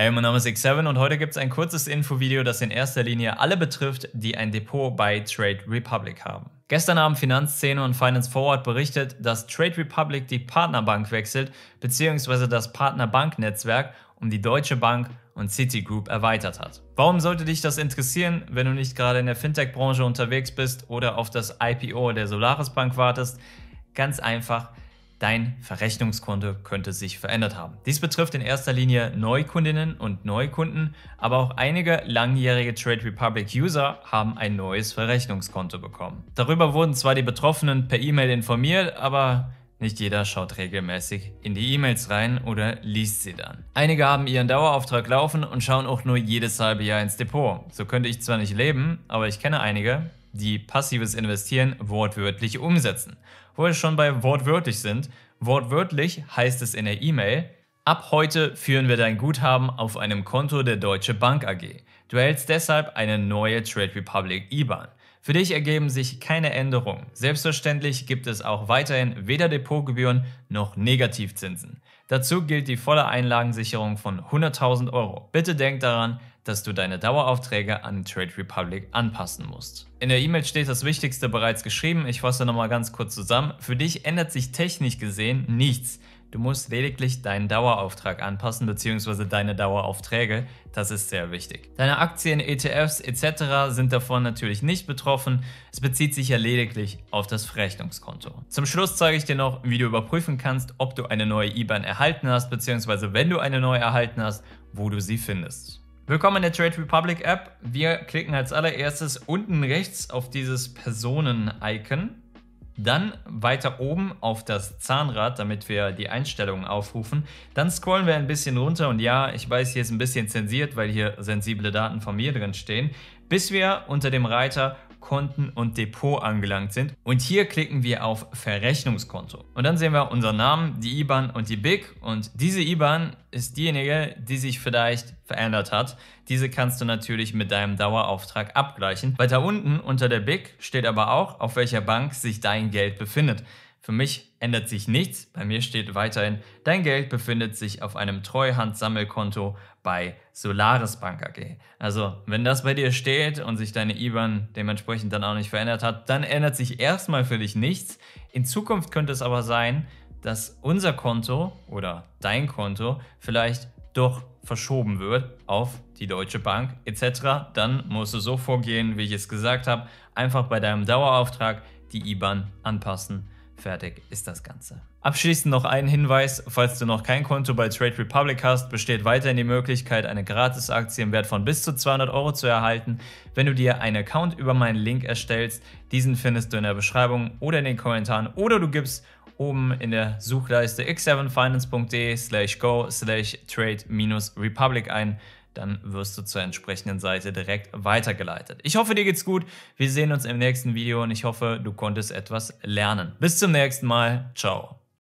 Hey, mein Name ist X7 und heute gibt es ein kurzes Infovideo, das in erster Linie alle betrifft, die ein Depot bei Trade Republic haben. Gestern haben Finanzszene und Finance Forward berichtet, dass Trade Republic die Partnerbank wechselt bzw. das Partnerbanknetzwerk um die Deutsche Bank und Citigroup erweitert hat. Warum sollte dich das interessieren, wenn du nicht gerade in der Fintech-Branche unterwegs bist oder auf das IPO der Solaris Bank wartest? Ganz einfach, dein Verrechnungskonto könnte sich verändert haben. Dies betrifft in erster Linie Neukundinnen und Neukunden, aber auch einige langjährige Trade Republic User haben ein neues Verrechnungskonto bekommen. Darüber wurden zwar die Betroffenen per E-Mail informiert, aber nicht jeder schaut regelmäßig in die E-Mails rein oder liest sie dann. Einige haben ihren Dauerauftrag laufen und schauen auch nur jedes halbe Jahr ins Depot. So könnte ich zwar nicht leben, aber ich kenne einige, die passives Investieren wortwörtlich umsetzen wo wir schon bei wortwörtlich sind. Wortwörtlich heißt es in der E-Mail, ab heute führen wir dein Guthaben auf einem Konto der Deutsche Bank AG. Du erhältst deshalb eine neue Trade Republic IBAN. Für dich ergeben sich keine Änderungen. Selbstverständlich gibt es auch weiterhin weder Depotgebühren noch Negativzinsen. Dazu gilt die volle Einlagensicherung von 100.000 Euro. Bitte denk daran, dass du deine Daueraufträge an Trade Republic anpassen musst. In der E-Mail steht das Wichtigste bereits geschrieben, ich fasse nochmal ganz kurz zusammen. Für dich ändert sich technisch gesehen nichts. Du musst lediglich deinen Dauerauftrag anpassen bzw. deine Daueraufträge. Das ist sehr wichtig. Deine Aktien, ETFs etc. sind davon natürlich nicht betroffen. Es bezieht sich ja lediglich auf das Verrechnungskonto. Zum Schluss zeige ich dir noch, wie du überprüfen kannst, ob du eine neue IBAN erhalten hast bzw. wenn du eine neue erhalten hast, wo du sie findest. Willkommen in der Trade Republic App. Wir klicken als allererstes unten rechts auf dieses Personen-Icon. Dann weiter oben auf das Zahnrad, damit wir die Einstellungen aufrufen. Dann scrollen wir ein bisschen runter und ja, ich weiß, hier ist ein bisschen zensiert, weil hier sensible Daten von mir drin stehen, bis wir unter dem Reiter Konten und Depot angelangt sind. Und hier klicken wir auf Verrechnungskonto. Und dann sehen wir unseren Namen, die IBAN und die BIC. Und diese IBAN ist diejenige, die sich vielleicht verändert hat. Diese kannst du natürlich mit deinem Dauerauftrag abgleichen. Weiter unten unter der BIC steht aber auch, auf welcher Bank sich dein Geld befindet. Für mich ändert sich nichts, bei mir steht weiterhin, dein Geld befindet sich auf einem Treuhandsammelkonto bei Solaris Bank AG. Also, wenn das bei dir steht und sich deine IBAN dementsprechend dann auch nicht verändert hat, dann ändert sich erstmal für dich nichts. In Zukunft könnte es aber sein, dass unser Konto oder dein Konto vielleicht doch verschoben wird auf die Deutsche Bank etc., dann musst du so vorgehen, wie ich es gesagt habe, einfach bei deinem Dauerauftrag die IBAN anpassen Fertig ist das Ganze. Abschließend noch ein Hinweis, falls du noch kein Konto bei Trade Republic hast, besteht weiterhin die Möglichkeit, eine Gratisaktie im Wert von bis zu 200 Euro zu erhalten, wenn du dir einen Account über meinen Link erstellst. Diesen findest du in der Beschreibung oder in den Kommentaren oder du gibst oben in der Suchleiste x7finance.de slash go slash trade-republic ein dann wirst du zur entsprechenden Seite direkt weitergeleitet. Ich hoffe, dir geht's gut. Wir sehen uns im nächsten Video und ich hoffe, du konntest etwas lernen. Bis zum nächsten Mal. Ciao.